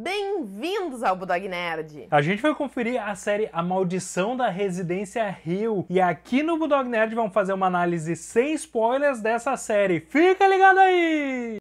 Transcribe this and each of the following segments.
Bem-vindos ao Budog Nerd! A gente vai conferir a série A Maldição da Residência Rio. E aqui no Budog Nerd vamos fazer uma análise sem spoilers dessa série. Fica ligado aí!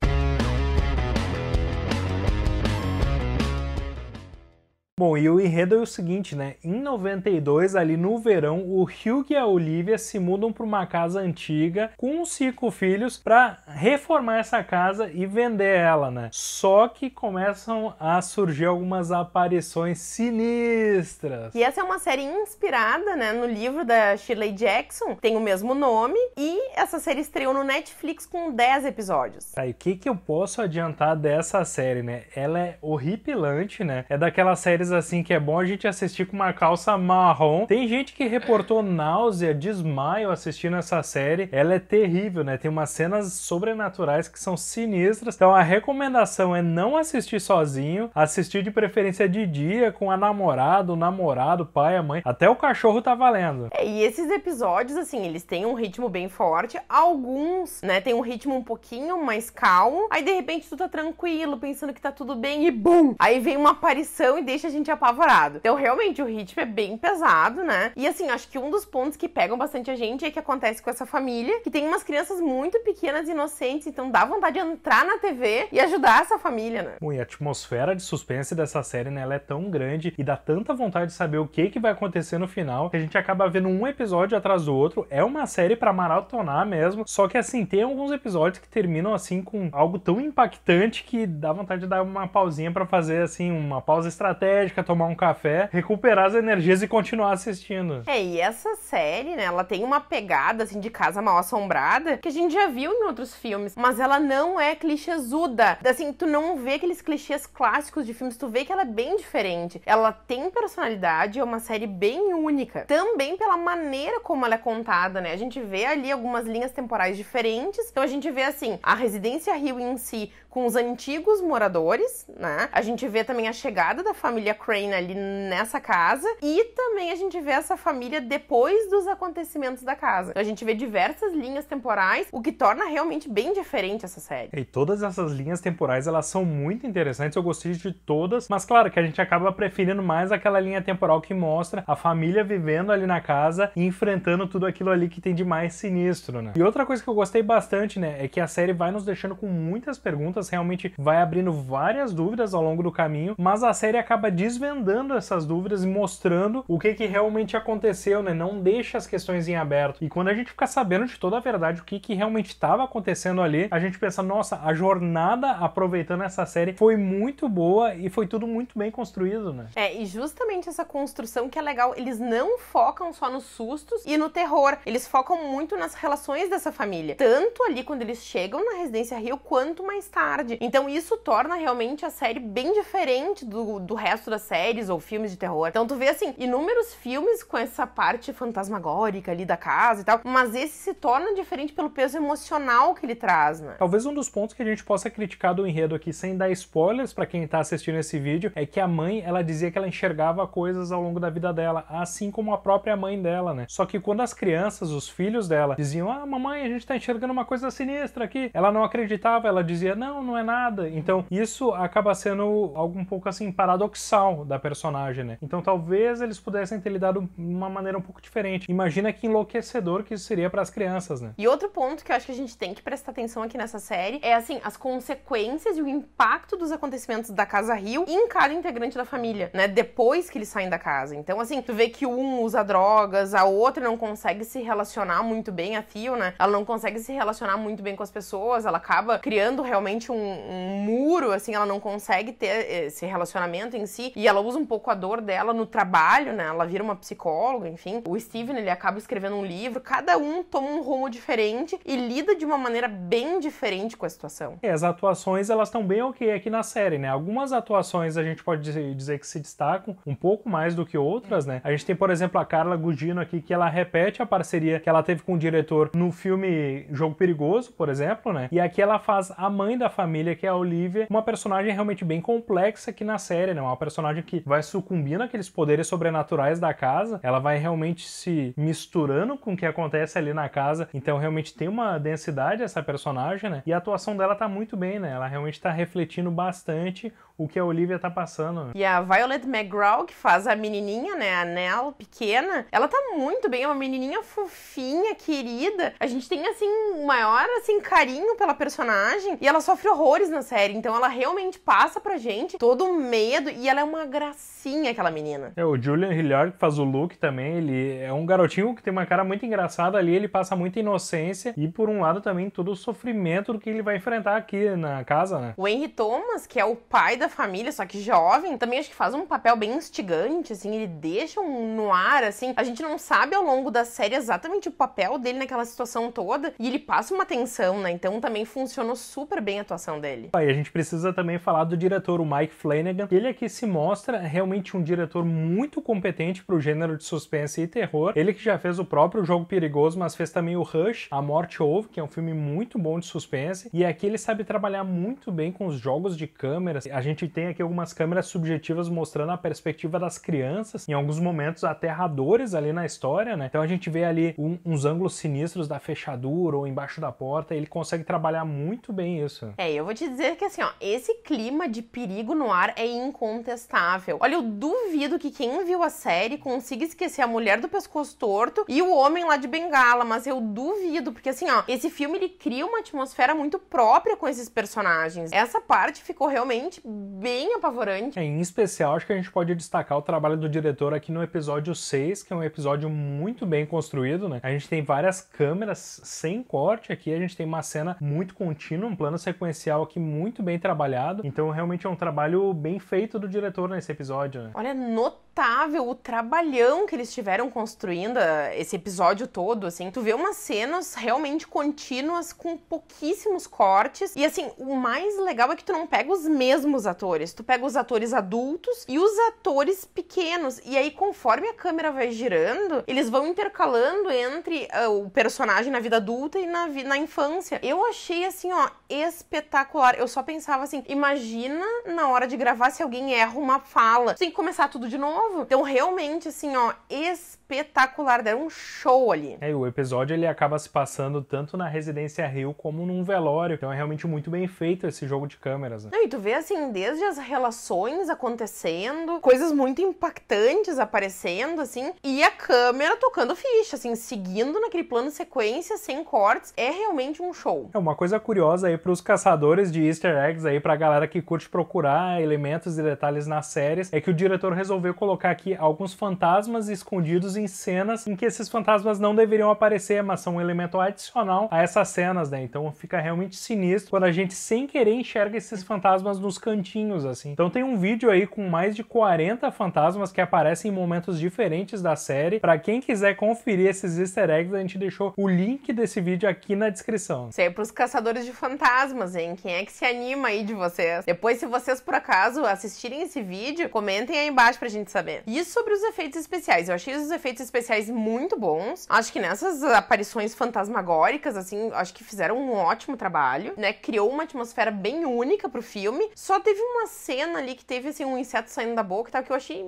Bom, e o enredo é o seguinte, né? Em 92, ali no verão, o Hugh e a Olivia se mudam para uma casa antiga com cinco filhos para reformar essa casa e vender ela, né? Só que começam a surgir algumas aparições sinistras. E essa é uma série inspirada, né, no livro da Shirley Jackson, tem o mesmo nome, e essa série estreou no Netflix com 10 episódios. Tá, e o que que eu posso adiantar dessa série, né? Ela é horripilante, né? É daquelas séries filmes assim que é bom a gente assistir com uma calça marrom. Tem gente que reportou náusea, desmaio assistindo essa série. Ela é terrível, né? Tem umas cenas sobrenaturais que são sinistras. Então a recomendação é não assistir sozinho, assistir de preferência de dia com a namorada, o namorado, o pai, a mãe, até o cachorro tá valendo. É, e esses episódios assim, eles têm um ritmo bem forte, alguns, né, tem um ritmo um pouquinho mais calmo. Aí de repente tu tá tranquilo, pensando que tá tudo bem e bum! Aí vem uma aparição e deixa a gente gente é apavorado. Então, realmente, o ritmo é bem pesado, né? E assim, acho que um dos pontos que pegam bastante a gente é que acontece com essa família, que tem umas crianças muito pequenas, inocentes, então dá vontade de entrar na TV e ajudar essa família, né? Ui, a atmosfera de suspense dessa série, né, ela é tão grande e dá tanta vontade de saber o que, que vai acontecer no final, que a gente acaba vendo um episódio atrás do outro. É uma série para maratonar mesmo, só que assim, tem alguns episódios que terminam assim com algo tão impactante que dá vontade de dar uma pausinha para fazer assim, uma pausa estratégica médica, tomar um café, recuperar as energias e continuar assistindo. É, e essa série, né, ela tem uma pegada assim de casa mal assombrada que a gente já viu em outros filmes, mas ela não é clichêzuda. Assim, tu não vê aqueles clichês clássicos de filmes, tu vê que ela é bem diferente. Ela tem personalidade, é uma série bem única. Também pela maneira como ela é contada, né? A gente vê ali algumas linhas temporais diferentes. Então a gente vê assim, a residência Rio em si com os antigos moradores, né? A gente vê também a chegada da família Crane ali nessa casa e também a gente vê essa família depois dos acontecimentos da casa. Então a gente vê diversas linhas temporais, o que torna realmente bem diferente essa série. E todas essas linhas temporais, elas são muito interessantes, eu gostei de todas, mas claro que a gente acaba preferindo mais aquela linha temporal que mostra a família vivendo ali na casa e enfrentando tudo aquilo ali que tem de mais sinistro, né? E outra coisa que eu gostei bastante, né, é que a série vai nos deixando com muitas perguntas realmente vai abrindo várias dúvidas ao longo do caminho, mas a série acaba desvendando essas dúvidas e mostrando o que, que realmente aconteceu, né? Não deixa as questões em aberto. E quando a gente fica sabendo de toda a verdade, o que, que realmente estava acontecendo ali, a gente pensa, nossa, a jornada aproveitando essa série foi muito boa e foi tudo muito bem construído, né? É, e justamente essa construção que é legal, eles não focam só nos sustos e no terror, eles focam muito nas relações dessa família. Tanto ali quando eles chegam na residência Rio, quanto mais tarde tarde. Então isso torna realmente a série bem diferente do, do resto das séries ou filmes de terror. Então tu vê assim, inúmeros filmes com essa parte fantasmagórica ali da casa e tal, mas esse se torna diferente pelo peso emocional que ele traz, né? Talvez um dos pontos que a gente possa criticar do enredo aqui sem dar spoilers para quem tá assistindo esse vídeo é que a mãe, ela dizia que ela enxergava coisas ao longo da vida dela, assim como a própria mãe dela, né? Só que quando as crianças, os filhos dela, diziam: "Ah, mamãe, a gente tá enxergando uma coisa sinistra aqui". Ela não acreditava, ela dizia: "Não, não, não é nada. Então, isso acaba sendo algo um pouco assim paradoxal da personagem, né? Então, talvez eles pudessem ter lidado de uma maneira um pouco diferente. Imagina que enlouquecedor que isso seria para as crianças, né? E outro ponto que eu acho que a gente tem que prestar atenção aqui nessa série é assim, as consequências e o impacto dos acontecimentos da Casa Rio em cada integrante da família, né? Depois que eles saem da casa. Então, assim, tu vê que um usa drogas, a outra não consegue se relacionar muito bem, a Theo, né? Ela não consegue se relacionar muito bem com as pessoas, ela acaba criando realmente realmente um, um, muro, assim, ela não consegue ter esse relacionamento em si e ela usa um pouco a dor dela no trabalho, né? Ela vira uma psicóloga, enfim. O Steven, ele acaba escrevendo um livro, cada um toma um rumo diferente e lida de uma maneira bem diferente com a situação. É, as atuações, elas estão bem ok aqui na série, né? Algumas atuações a gente pode dizer que se destacam um pouco mais do que outras, né? A gente tem, por exemplo, a Carla Gugino aqui, que ela repete a parceria que ela teve com o diretor no filme Jogo Perigoso, por exemplo, né? E aqui ela faz a mãe da família, que é a Olivia, uma personagem realmente bem complexa aqui na série, né? Uma personagem que vai sucumbindo aqueles poderes sobrenaturais da casa, ela vai realmente se misturando com o que acontece ali na casa, então realmente tem uma densidade essa personagem, né? E a atuação dela tá muito bem, né? Ela realmente tá refletindo bastante o que a Olivia tá passando. E a Violet McGraw, que faz a menininha, né, a Nell pequena, ela tá muito bem, é uma menininha fofinha, querida. A gente tem assim maior assim carinho pela personagem e ela sofre horrores na série, então ela realmente passa pra gente todo o medo e ela é uma gracinha aquela menina. É, o Julian Hilliard que faz o Luke também, ele é um garotinho que tem uma cara muito engraçada ali, ele passa muita inocência e por um lado também todo o sofrimento do que ele vai enfrentar aqui na casa, né? O Henry Thomas, que é o pai da da família, só que jovem, também acho que faz um papel bem instigante, assim, ele deixa um no ar, assim. A gente não sabe ao longo da série exatamente o papel dele naquela situação toda e ele passa uma tensão, né? Então também funcionou super bem a atuação dele. Aí a gente precisa também falar do diretor, o Mike Flanagan. Ele aqui é se mostra realmente um diretor muito competente para o gênero de suspense e terror. Ele que já fez o próprio Jogo Perigoso, mas fez também o Rush, A Morte Houve, que é um filme muito bom de suspense. E aqui ele sabe trabalhar muito bem com os jogos de câmeras. A gente gente tem aqui algumas câmeras subjetivas mostrando a perspectiva das crianças, em alguns momentos aterradores ali na história, né? Então a gente vê ali um, uns ângulos sinistros da fechadura ou embaixo da porta, ele consegue trabalhar muito bem isso. É, eu vou te dizer que assim, ó, esse clima de perigo no ar é incontestável. Olha, eu duvido que quem viu a série consiga esquecer a mulher do pescoço torto e o homem lá de bengala, mas eu duvido, porque assim, ó, esse filme ele cria uma atmosfera muito própria com esses personagens. Essa parte ficou realmente bem apavorante. É, em especial, acho que a gente pode destacar o trabalho do diretor aqui no episódio 6, que é um episódio muito bem construído, né? A gente tem várias câmeras sem corte aqui, a gente tem uma cena muito contínua, um plano sequencial aqui muito bem trabalhado. Então, realmente é um trabalho bem feito do diretor nesse episódio, né? Olha, notável notável o trabalhão que eles tiveram construindo ah, esse episódio todo, assim. Tu vê umas cenas realmente contínuas com pouquíssimos cortes. E assim, o mais legal é que tu não pega os mesmos atores, tu pega os atores adultos e os atores pequenos. E aí, conforme a câmera vai girando, eles vão intercalando entre uh, o personagem na vida adulta e na, na infância. Eu achei assim, ó, espetacular. Eu só pensava assim, imagina na hora de gravar se alguém erra uma fala. Tu tem que começar tudo de novo novo. Então, realmente, assim, ó, espetacular. Deram um show ali. É, o episódio ele acaba se passando tanto na Residência Rio como num velório. Então, é realmente muito bem feito esse jogo de câmeras. Né? e tu vê, assim, desde as relações acontecendo, coisas muito impactantes aparecendo, assim, e a câmera tocando ficha, assim, seguindo naquele plano sequência, sem cortes. É realmente um show. É uma coisa curiosa aí pros caçadores de easter eggs aí, pra galera que curte procurar elementos e detalhes nas séries, é que o diretor resolveu colocar colocar aqui alguns fantasmas escondidos em cenas em que esses fantasmas não deveriam aparecer, mas são um elemento adicional a essas cenas, né? Então fica realmente sinistro quando a gente sem querer enxerga esses fantasmas nos cantinhos, assim. Então tem um vídeo aí com mais de 40 fantasmas que aparecem em momentos diferentes da série. Para quem quiser conferir esses easter eggs, a gente deixou o link desse vídeo aqui na descrição. Isso aí é pros caçadores de fantasmas, hein? Quem é que se anima aí de vocês? Depois, se vocês por acaso assistirem esse vídeo, comentem aí embaixo pra gente saber. E sobre os efeitos especiais, eu achei os efeitos especiais muito bons. Acho que nessas aparições fantasmagóricas, assim, acho que fizeram um ótimo trabalho, né? Criou uma atmosfera bem única pro filme. Só teve uma cena ali que teve, assim, um inseto saindo da boca e tal, que eu achei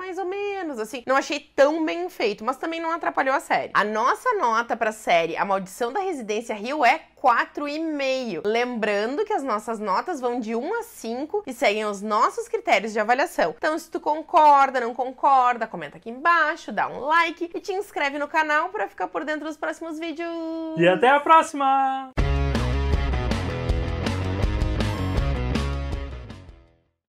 mais ou menos, assim. Não achei tão bem feito, mas também não atrapalhou a série. A nossa nota pra série A Maldição da Residência Rio é 4,5. Lembrando que as nossas notas vão de 1 a 5 e seguem os nossos critérios de avaliação. Então, se tu concorda, não concorda, comenta aqui embaixo, dá um like e te inscreve no canal para ficar por dentro dos próximos vídeos. E até a próxima!